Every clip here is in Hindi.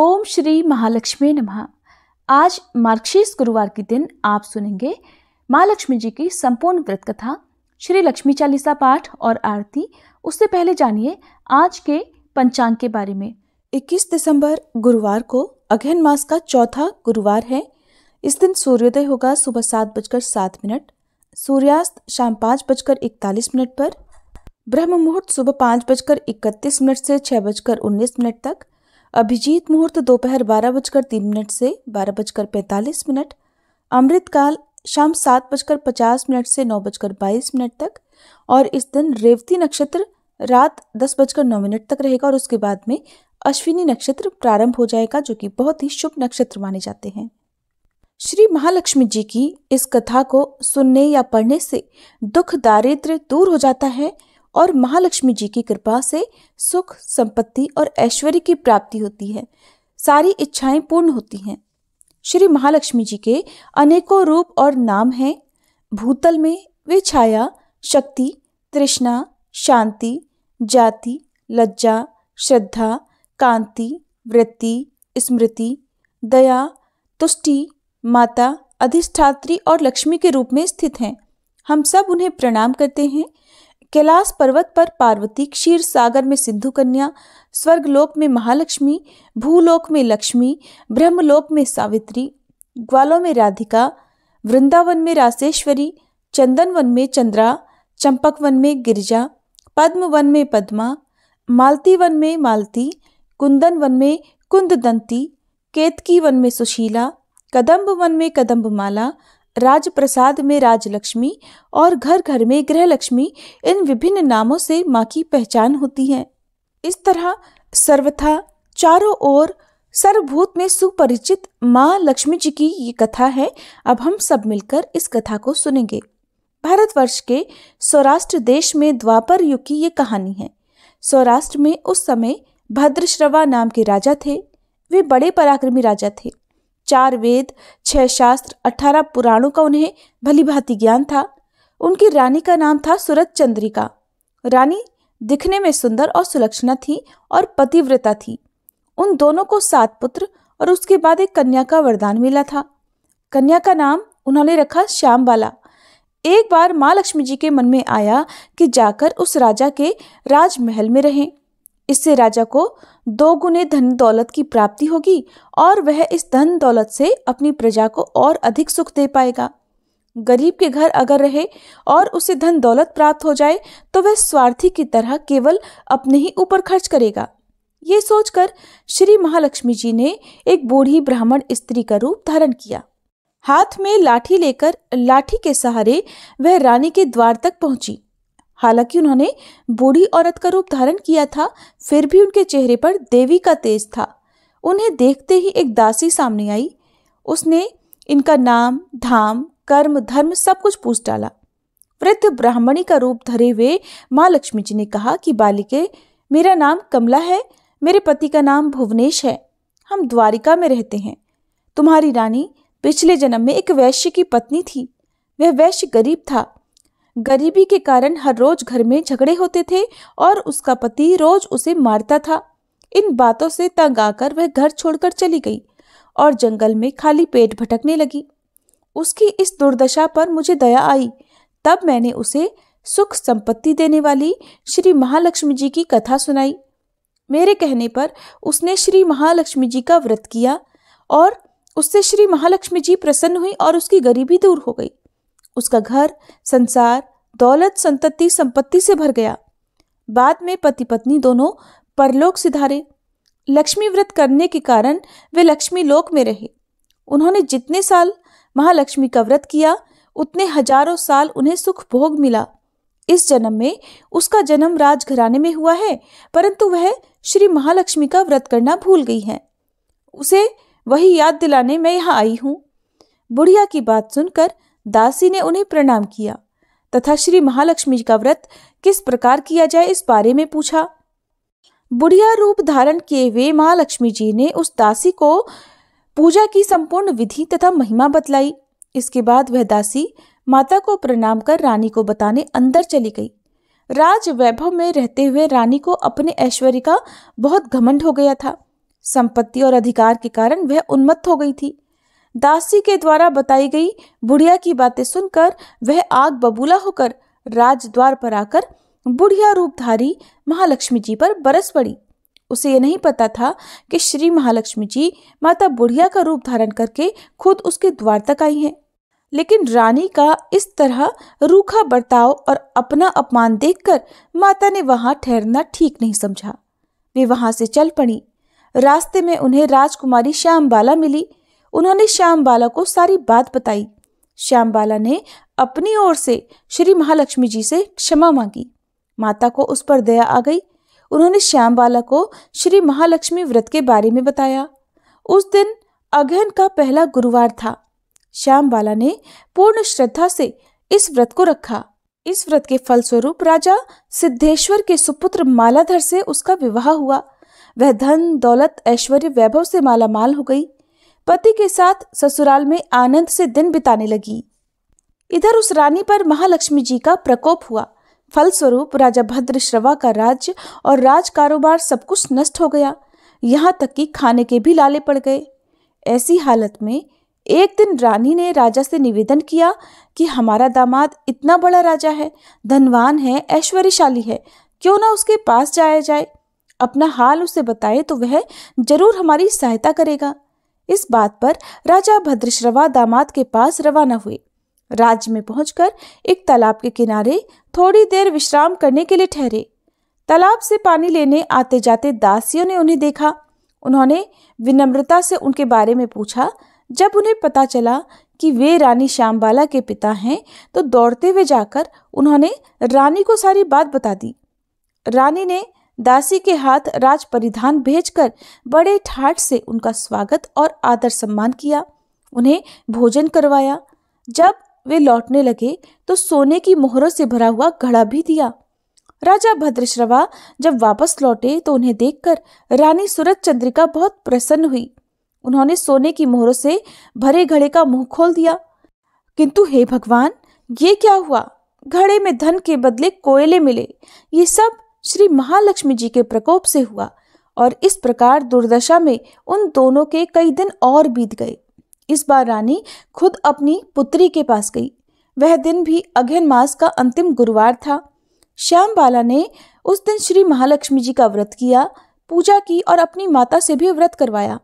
ओम श्री महालक्ष्मी नमः आज मार्क्षीस गुरुवार के दिन आप सुनेंगे माँ लक्ष्मी जी की संपूर्ण व्रत कथा श्री लक्ष्मी चालीसा पाठ और आरती उससे पहले जानिए आज के पंचांग के बारे में 21 दिसंबर गुरुवार को अघन मास का चौथा गुरुवार है इस दिन सूर्योदय होगा सुबह सात बजकर सात मिनट सूर्यास्त शाम पाँच बजकर इकतालीस मिनट पर ब्रह्म मुहूर्त सुबह पाँच बजकर इकतीस मिनट से छः बजकर उन्नीस मिनट तक अभिजीत मुहूर्त दोपहर बारह बजकर तीन मिनट से बारह बजकर पैंतालीस मिनट अमृतकाल शाम सात बजकर पचास मिनट से नौ बजकर बाईस मिनट तक और इस दिन रेवती नक्षत्र रात दस बजकर नौ मिनट तक रहेगा और उसके बाद में अश्विनी नक्षत्र प्रारंभ हो जाएगा जो कि बहुत ही शुभ नक्षत्र माने जाते हैं श्री महालक्ष्मी जी की इस कथा को सुनने या पढ़ने से दुख दारिद्र दूर हो जाता है और महालक्ष्मी जी की कृपा से सुख संपत्ति और ऐश्वर्य की प्राप्ति होती है सारी इच्छाएं पूर्ण होती हैं श्री महालक्ष्मी जी के अनेकों रूप और नाम हैं भूतल में वे छाया शक्ति तृष्णा शांति जाति लज्जा श्रद्धा कांति वृत्ति स्मृति दया तुष्टि माता अधिष्ठात्री और लक्ष्मी के रूप में स्थित हैं हम सब उन्हें प्रणाम करते हैं कैलाश पर्वत पर पार्वती क्षीर सागर में सिंधु कन्या स्वर्गलोक में महालक्ष्मी भूलोक में लक्ष्मी ब्रह्मलोक में सावित्री ग्वालों में राधिका वृंदावन में रासेश्वरी चंदन वन में चंद्रा चंपक वन में गिरजा पद्म वन में पद्मा मालती वन में मालती कुंदन वन में दंती केतकी वन में सुशीला कदम्ब वन में कदम्बमाला राजप्रसाद में राजलक्ष्मी और घर घर में गृहलक्ष्मी इन विभिन्न नामों से माँ की पहचान होती है इस तरह सर्वथा चारों ओर सर्वभूत में सुपरिचित माँ लक्ष्मी जी की ये कथा है अब हम सब मिलकर इस कथा को सुनेंगे भारतवर्ष के सौराष्ट्र देश में द्वापर युग की ये कहानी है सौराष्ट्र में उस समय भद्रश्रवा नाम के राजा थे वे बड़े पराक्रमी राजा थे चार वेद छह शास्त्र अठारह पुराणों का उन्हें भली भांति ज्ञान था उनकी रानी का नाम था सूरज चंद्रिका रानी दिखने में सुंदर और सुलक्षणा थी और पतिव्रता थी उन दोनों को सात पुत्र और उसके बाद एक कन्या का वरदान मिला था कन्या का नाम उन्होंने रखा श्याम बाला एक बार माँ लक्ष्मी जी के मन में आया कि जाकर उस राजा के राजमहल में रहें इससे राजा को दो गुने धन दौलत की प्राप्ति होगी और वह इस धन दौलत से अपनी प्रजा को और अधिक सुख दे पाएगा गरीब के घर अगर रहे और उसे धन दौलत प्राप्त हो जाए तो वह स्वार्थी की तरह केवल अपने ही ऊपर खर्च करेगा ये सोचकर श्री महालक्ष्मी जी ने एक बूढ़ी ब्राह्मण स्त्री का रूप धारण किया हाथ में लाठी लेकर लाठी के सहारे वह रानी के द्वार तक पहुंची हालांकि उन्होंने बूढ़ी औरत का रूप धारण किया था फिर भी उनके चेहरे पर देवी का तेज था उन्हें देखते ही एक दासी सामने आई उसने इनका नाम धाम कर्म धर्म सब कुछ पूछ डाला वृद्ध ब्राह्मणी का रूप धरे हुए माँ लक्ष्मी जी ने कहा कि बालिके मेरा नाम कमला है मेरे पति का नाम भुवनेश है हम द्वारिका में रहते हैं तुम्हारी रानी पिछले जन्म में एक वैश्य की पत्नी थी वह वैश्य गरीब था गरीबी के कारण हर रोज घर में झगड़े होते थे और उसका पति रोज उसे मारता था इन बातों से तंग आकर वह घर छोड़कर चली गई और जंगल में खाली पेट भटकने लगी उसकी इस दुर्दशा पर मुझे दया आई तब मैंने उसे सुख संपत्ति देने वाली श्री महालक्ष्मी जी की कथा सुनाई मेरे कहने पर उसने श्री महालक्ष्मी जी का व्रत किया और उससे श्री महालक्ष्मी जी प्रसन्न हुई और उसकी गरीबी दूर हो गई उसका घर संसार दौलत संतति संपत्ति से भर गया बाद में पति पत्नी दोनों परलोक सिधारे लक्ष्मी व्रत करने के कारण वे लक्ष्मी लोक में रहे उन्होंने जितने साल महालक्ष्मी का व्रत किया उतने हजारों साल उन्हें सुख भोग मिला इस जन्म में उसका जन्म राजघराने में हुआ है परंतु वह श्री महालक्ष्मी का व्रत करना भूल गई है उसे वही याद दिलाने मैं यहाँ आई हूँ बुढ़िया की बात सुनकर दासी ने उन्हें प्रणाम किया तथा श्री महालक्ष्मी का व्रत किस प्रकार किया जाए इस बारे में पूछा बुढ़िया रूप धारण किए हुए महालक्ष्मी जी ने उस दासी को पूजा की संपूर्ण विधि तथा महिमा बतलाई इसके बाद वह दासी माता को प्रणाम कर रानी को बताने अंदर चली गई राज वैभव में रहते हुए रानी को अपने ऐश्वर्य का बहुत घमंड हो गया था संपत्ति और अधिकार के कारण वह उन्मत्त हो गई थी दासी के द्वारा बताई गई बुढ़िया की बातें सुनकर वह आग बबूला होकर राजद्वार पर आकर बुढ़िया रूपधारी महालक्ष्मी जी पर बरस पड़ी उसे यह नहीं पता था कि श्री महालक्ष्मी जी माता बुढ़िया का रूप धारण करके खुद उसके द्वार तक आई हैं लेकिन रानी का इस तरह रूखा बर्ताव और अपना अपमान देखकर माता ने वहां ठहरना ठीक नहीं समझा वे वहां से चल पड़ी रास्ते में उन्हें राजकुमारी श्याम बाला मिली उन्होंने श्याम बाला को सारी बात बताई श्याम बाला ने अपनी ओर से श्री महालक्ष्मी जी से क्षमा मांगी माता को उस पर दया आ गई उन्होंने श्याम बाला को श्री महालक्ष्मी व्रत के बारे में बताया उस दिन अगहन का पहला गुरुवार था श्याम बाला ने पूर्ण श्रद्धा से इस व्रत को रखा इस व्रत के फलस्वरूप राजा सिद्धेश्वर के सुपुत्र मालाधर से उसका विवाह हुआ वह धन दौलत ऐश्वर्य वैभव से मालामाल हो गई पति के साथ ससुराल में आनंद से दिन बिताने लगी इधर उस रानी पर महालक्ष्मी जी का प्रकोप हुआ फलस्वरूप राजा भद्र श्रवा का राज्य और राज कारोबार सब कुछ नष्ट हो गया यहाँ तक कि खाने के भी लाले पड़ गए ऐसी हालत में एक दिन रानी ने राजा से निवेदन किया कि हमारा दामाद इतना बड़ा राजा है धनवान है ऐश्वर्यशाली है क्यों ना उसके पास जाया जाए अपना हाल उसे बताए तो वह जरूर हमारी सहायता करेगा इस बात पर राजा भद्रश्रवा दामाद के पास रवाना हुए राज्य में पहुंचकर एक तालाब के किनारे थोड़ी देर विश्राम करने के लिए ठहरे तालाब से पानी लेने आते जाते दासियों ने उन्हें देखा उन्होंने विनम्रता से उनके बारे में पूछा जब उन्हें पता चला कि वे रानी श्यामबाला के पिता हैं तो दौड़ते हुए जाकर उन्होंने रानी को सारी बात बता दी रानी ने दासी के हाथ राज परिधान भेजकर बड़े ठाठ से उनका स्वागत और आदर सम्मान किया उन्हें भोजन करवाया जब वे लौटने लगे तो सोने की मोहरों से भरा हुआ घड़ा भी दिया राजा भद्रश्रवा जब वापस लौटे तो उन्हें देखकर रानी सूरज चंद्रिका बहुत प्रसन्न हुई उन्होंने सोने की मोहरों से भरे घड़े का मुंह खोल दिया किंतु हे भगवान ये क्या हुआ घड़े में धन के बदले कोयले मिले ये सब श्री महालक्ष्मी जी के प्रकोप से हुआ और इस प्रकार दुर्दशा में उन दोनों के कई दिन और बीत गए इस बार रानी खुद अपनी पुत्री के पास गई वह दिन भी अघन मास का अंतिम गुरुवार था श्याम बाला ने उस दिन श्री महालक्ष्मी जी का व्रत किया पूजा की और अपनी माता से भी व्रत करवाया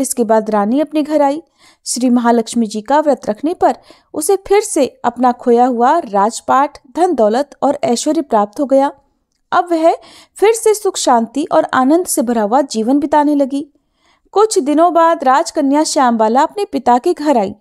इसके बाद रानी अपने घर आई श्री महालक्ष्मी जी का व्रत रखने पर उसे फिर से अपना खोया हुआ राजपाट धन दौलत और ऐश्वर्य प्राप्त हो गया अब वह फिर से सुख शांति और आनंद से भरा हुआ जीवन बिताने लगी कुछ दिनों बाद राजकन्या श्यामबाला अपने पिता के घर आई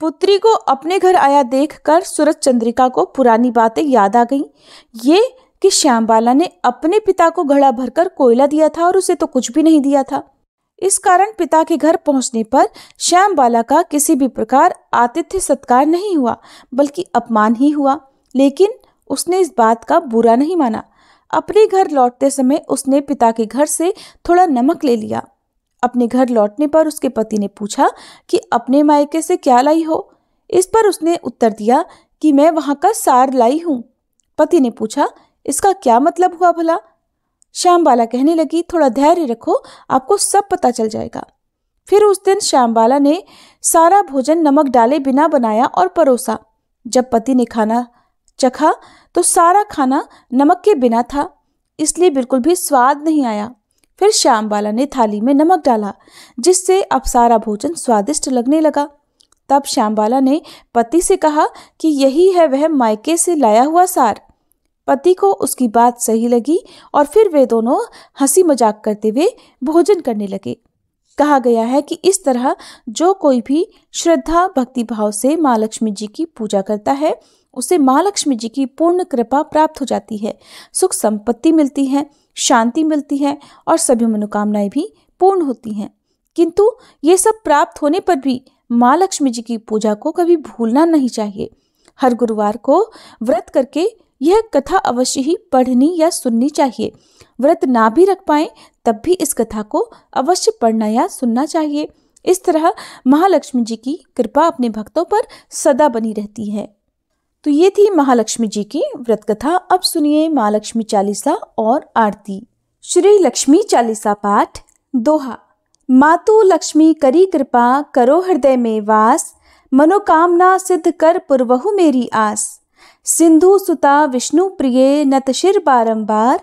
पुत्री को अपने घर आया देखकर सूरज चंद्रिका को पुरानी बातें याद आ गईं ये कि श्यामबाला ने अपने पिता को घड़ा भरकर कोयला दिया था और उसे तो कुछ भी नहीं दिया था इस कारण पिता के घर पहुंचने पर श्यामबाला का किसी भी प्रकार आतिथ्य सत्कार नहीं हुआ बल्कि अपमान ही हुआ लेकिन उसने इस बात का बुरा नहीं माना अपने घर लौटते समय उसने पिता के घर से थोड़ा नमक ले लिया अपने घर लौटने पर उसके पति ने पूछा कि अपने मायके से क्या लाई हो इस पर उसने उत्तर दिया कि मैं वहाँ का सार लाई हूँ पति ने पूछा इसका क्या मतलब हुआ भला श्याम बाला कहने लगी थोड़ा धैर्य रखो आपको सब पता चल जाएगा फिर उस दिन श्याम बाला ने सारा भोजन नमक डाले बिना बनाया और परोसा जब पति ने खाना चखा तो सारा खाना नमक के बिना था इसलिए बिल्कुल भी स्वाद नहीं आया फिर श्याम बाला ने थाली में नमक डाला जिससे अब सारा भोजन स्वादिष्ट लगने लगा तब श्याम बाला ने पति से कहा कि यही है वह मायके से लाया हुआ सार पति को उसकी बात सही लगी और फिर वे दोनों हंसी मजाक करते हुए भोजन करने लगे कहा गया है कि इस तरह जो कोई भी श्रद्धा भक्ति भाव से माँ लक्ष्मी जी की पूजा करता है उसे महालक्ष्मी जी की पूर्ण कृपा प्राप्त हो जाती है सुख संपत्ति मिलती है शांति मिलती है और सभी मनोकामनाएं भी पूर्ण होती हैं किंतु ये सब प्राप्त होने पर भी माँ लक्ष्मी जी की पूजा को कभी भूलना नहीं चाहिए हर गुरुवार को व्रत करके यह कथा अवश्य ही पढ़नी या सुननी चाहिए व्रत ना भी रख पाए तब भी इस कथा को अवश्य पढ़ना या सुनना चाहिए इस तरह महालक्ष्मी जी की कृपा अपने भक्तों पर सदा बनी रहती है तो ये थी महालक्ष्मी जी की व्रत कथा अब सुनिए महालक्ष्मी चालीसा और आरती श्री लक्ष्मी चालीसा पाठ दोहा मातु लक्ष्मी करी कृपा करो हृदय में वास मनोकामना सिद्ध कर पुरवहु मेरी आस सिंधु सुता विष्णु प्रिय नतशिर बारंबार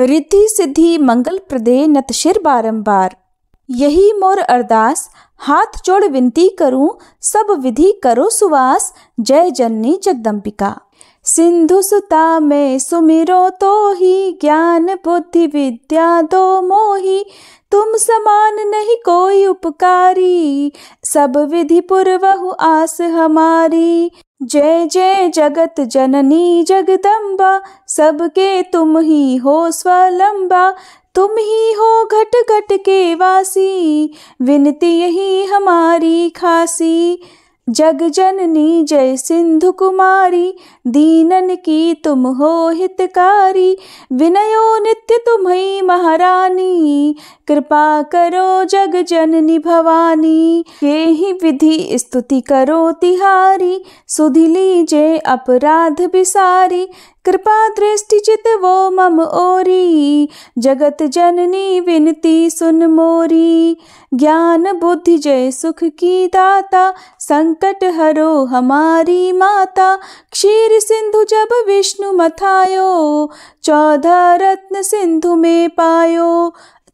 रिद्धि सिद्धि मंगल प्रदे नत शिर बारंबार यही मोर अरदास हाथ जोड़ विनती करूं सब विधि करो सुवास जय जननी जगदम्बिका सिंधु सुता में सुमिरो तो ही ज्ञान बुद्धि विद्या दो मोही तुम समान नहीं कोई उपकारी सब विधि पूर्वहु आस हमारी जय जय जगत जननी जगदम्बा सबके तुम ही हो स्वलंबा तुम ही हो घट घट के वासी विनती यही हमारी खासी जग जननी जय सिंधु कुमारी दीनन की तुम हो हितकारी विनयो नित्य तुम्हें महारानी कृपा करो जग जननी भवानी ये ही विधि स्तुति करो तिहारी सुधिली जय अपराध बिसारी कृपा दृष्टिचित वो मम ओरी जगत जननी विनती सुन मोरी ज्ञान बुद्धि जय सुख की दाता संकट हरो हमारी माता क्षीर सिंधु जब विष्णु मथायो चौदह रत्न सिंधु में पायो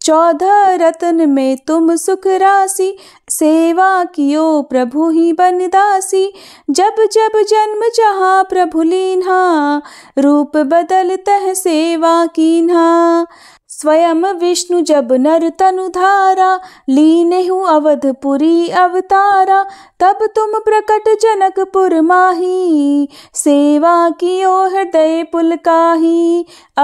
चौदह रत्न में तुम सुख राशि सेवा कियो प्रभु ही बन दासी जब जब जन्म जहाँ प्रभु लीन्हा रूप बदल तह सेवा कीन्हा स्वयं विष्णु जब नर तनु धारा लीन अवधपुरी अवतारा तब तुम प्रकट जनकपुर माही सेवा कियो हृदय पुलकाही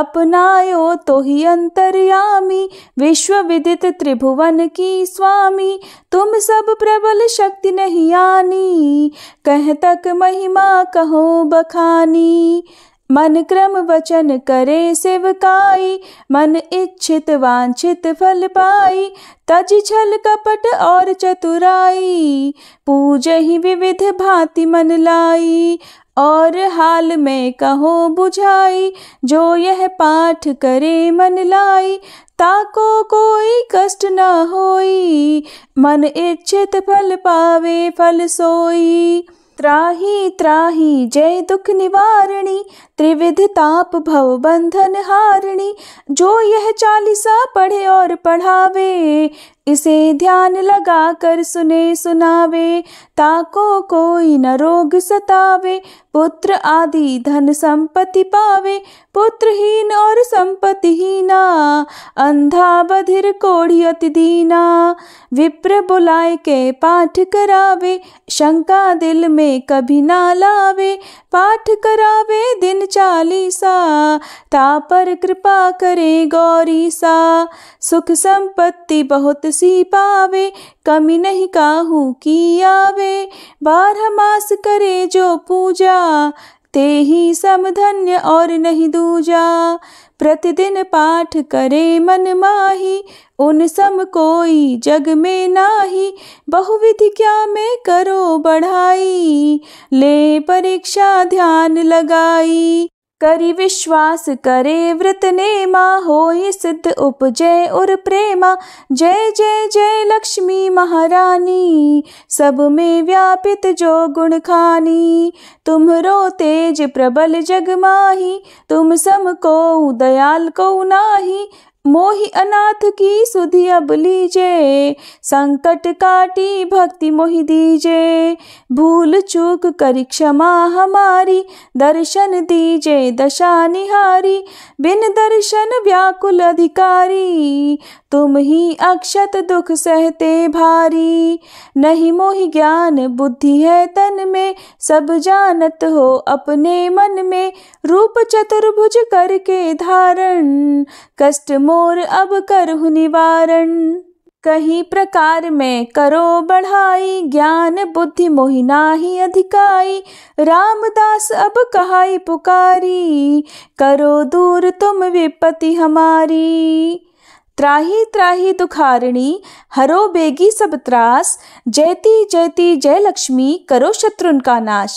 अपनायो तो ही अंतर्यामी विश्व विदित त्रिभुवन की स्वामी तुम सब प्रबल शक्ति नहीं आनी कह तक महिमा कहो बखानी मन क्रम वचन करे सेवकाई मन इच्छित वांछित फल पाई तज छल कपट और चतुराई पूज ही विविध भांति मन लाई और हाल में कहो बुझाई जो यह पाठ करे मन लाई ताको कोई कष्ट न होई मन इच्छित फल पावे फल सोई त्राही त्राही जय दुख निवारणी त्रिविध ताप भव बंधन हारणी जो यह चालीसा पढ़े और पढ़ावे इसे ध्यान लगा कर सुने सुनावे ताको कोई न रोग सतावे पुत्र आदि धन संपत्ति पावे पुत्रहीन और संपत्तिहीना अंधा बधिर कोढ़ी अति दीना विप्र बुलाए के पाठ करावे शंका दिल में कभी ना लावे पाठ करावे दिन चालीसा ता पर कृपा करे गौरी सा सुख संपत्ति बहुत सी पावे कमी नहीं काहू की आवे बारह मास करे जो पूजा ते ही समधन्य और नहीं दूजा प्रतिदिन पाठ करे मन माही उन सम कोई जग में नाही बहुविधि क्या में करो बढ़ाई ले परीक्षा ध्यान लगाई करी विश्वास करे व्रत नेमा हो सिद्ध उपजय और प्रेमा जय जय जय लक्ष्मी महारानी सब में व्यापित जो गुण खानी तुम्हरो तेज प्रबल जग माही तुम सम को दयाल को नाही मोहि अनाथ की सुधि अब लीजे संकट काटी भक्ति मोहि दीजे भूल चूक कर क्षमा हमारी दर्शन दीजे दशा निहारी बिन दर्शन व्याकुल अधिकारी तुम ही अक्षत दुख सहते भारी नहीं मोहि ज्ञान बुद्धि है तन में सब जानत हो अपने मन में रूप चतुर्भुज करके धारण कष्ट मोर अब करहु निवारण कहीं प्रकार में करो बढ़ाई ज्ञान बुद्धि मोहिना ही अधिकाई रामदास अब कहाई पुकारी करो दूर तुम विपति हमारी त्राही त्राही दुखारिणी हरो बेगी सब त्रास जयती जयती जय लक्ष्मी करो शत्रुन का नाश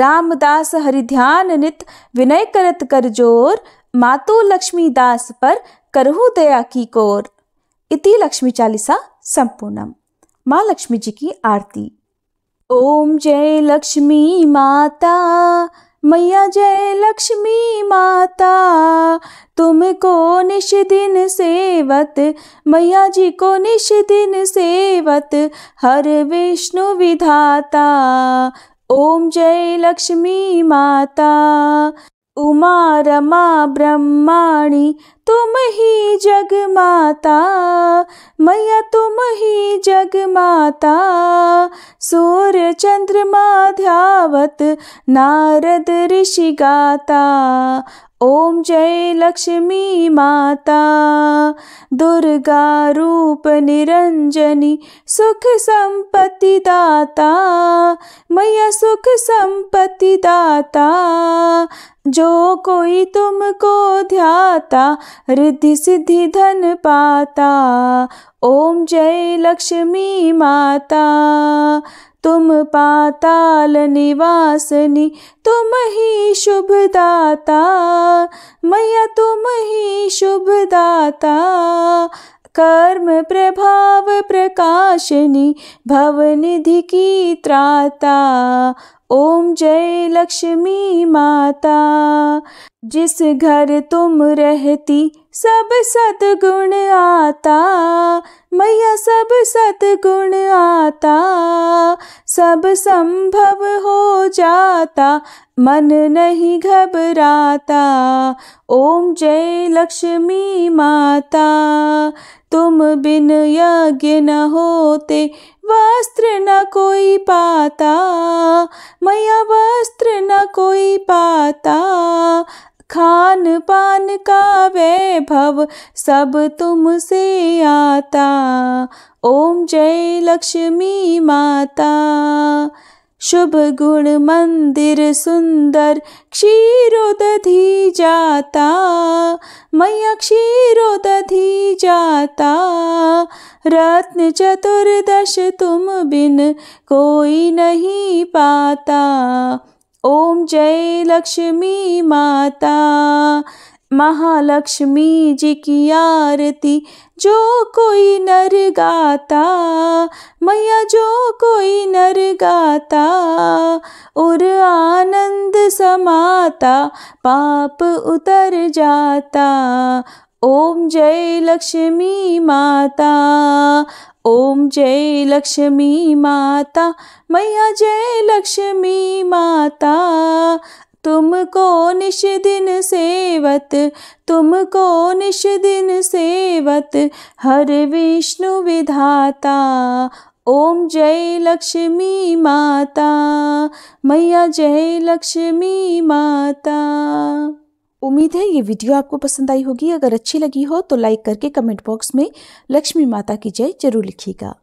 रामदास हरि ध्यान नित विनय करत कर जोर मातो लक्ष्मी दास पर करहु दया की कोर इति लक्ष्मी चालीसा संपूर्णम माँ लक्ष्मी जी की आरती ओम जय लक्ष्मी माता मैया जय लक्ष्मी माता तुमको निश दिन सेवत मैया जी को निश दिन सेवत हर विष्णु विधाता ओम जय लक्ष्मी माता उमारमा ब्रह्माणि तुमही जगमाता मया तुमही जगमाता ध्यावत् नारद ऋषि गाता ॐ लक्ष्मी माता दुर्गा रूप निरञ्जनि सुख सम्पत्ति दाता मया सुख सम्पत्ति दाता जो कोई तुमको ध्याता रिद्धि सिद्धि धन पाता ओम जय लक्ष्मी माता तुम पाताल निवासनी तुम ही शुभदाता मैया तुम ही शुभदाता कर्म प्रभाव प्रकाशनी भवनिधि की त्राता ओम जय लक्ष्मी माता जिस घर तुम रहती सब सदगुण आता मैया सब सदगुण आता सब संभव हो जाता मन नहीं घबराता ओम जय लक्ष्मी माता तुम बिन यज्ञ न होते वस्त्र न कोई पाता मैया वस्त्र न कोई पाता खान पान का वैभव सब तुमसे आता ओम जय लक्ष्मी माता शुभ गुण मंदिर सुंदर क्षीरोदधि जाता मैया क्षीरोदधि जाता रत्न चतुर्दश तुम बिन कोई नहीं पाता ओम जय लक्ष्मी माता महालक्ष्मी जी की आरती जो कोई नर गाता मैया जो कोई नर गाता उर आनंद समाता पाप उतर जाता ओम जय लक्ष्मी माता ओम जय लक्ष्मी माता मैया जय लक्ष्मी माता तुमको निश दिन सेवत तुमको निश दिन सेवत हर विष्णु विधाता ओम जय लक्ष्मी माता मैया जय लक्ष्मी माता उम्मीद है ये वीडियो आपको पसंद आई होगी अगर अच्छी लगी हो तो लाइक करके कमेंट बॉक्स में लक्ष्मी माता की जय जरूर लिखिएगा